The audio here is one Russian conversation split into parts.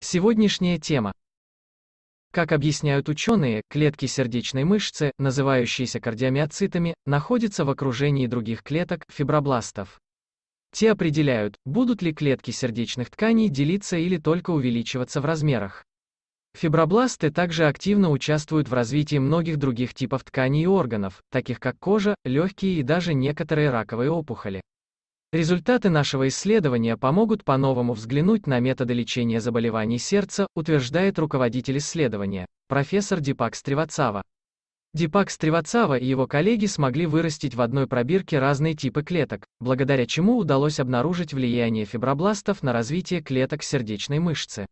Сегодняшняя тема. Как объясняют ученые, клетки сердечной мышцы, называющиеся кардиомиоцитами, находятся в окружении других клеток, фибробластов. Те определяют, будут ли клетки сердечных тканей делиться или только увеличиваться в размерах. Фибробласты также активно участвуют в развитии многих других типов тканей и органов, таких как кожа, легкие и даже некоторые раковые опухоли. Результаты нашего исследования помогут по-новому взглянуть на методы лечения заболеваний сердца, утверждает руководитель исследования, профессор Дипак Стривацава. Дипак Стривацава и его коллеги смогли вырастить в одной пробирке разные типы клеток, благодаря чему удалось обнаружить влияние фибробластов на развитие клеток сердечной мышцы.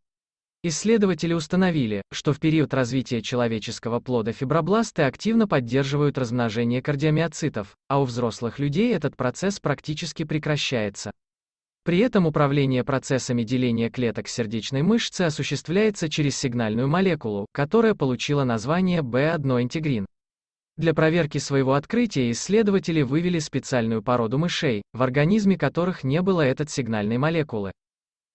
Исследователи установили, что в период развития человеческого плода фибробласты активно поддерживают размножение кардиомиоцитов, а у взрослых людей этот процесс практически прекращается. При этом управление процессами деления клеток сердечной мышцы осуществляется через сигнальную молекулу, которая получила название B1-интегрин. Для проверки своего открытия исследователи вывели специальную породу мышей, в организме которых не было этот сигнальной молекулы.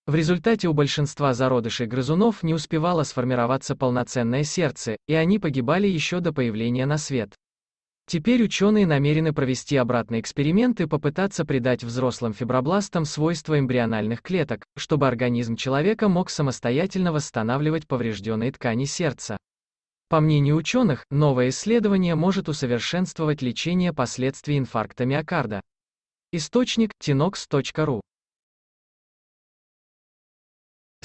В результате у большинства зародышей грызунов не успевало сформироваться полноценное сердце, и они погибали еще до появления на свет. Теперь ученые намерены провести обратный эксперимент и попытаться придать взрослым фибробластам свойства эмбриональных клеток, чтобы организм человека мог самостоятельно восстанавливать поврежденные ткани сердца. По мнению ученых, новое исследование может усовершенствовать лечение последствий инфаркта миокарда. Источник – tinox.ru